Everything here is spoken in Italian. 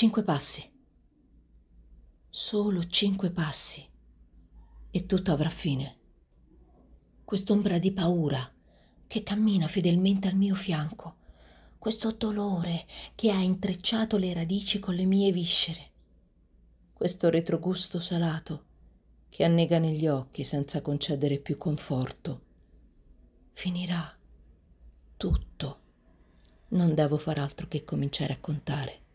Cinque passi. Solo cinque passi. E tutto avrà fine. Quest'ombra di paura che cammina fedelmente al mio fianco. Questo dolore che ha intrecciato le radici con le mie viscere. Questo retrogusto salato che annega negli occhi senza concedere più conforto. Finirà tutto. Non devo far altro che cominciare a contare.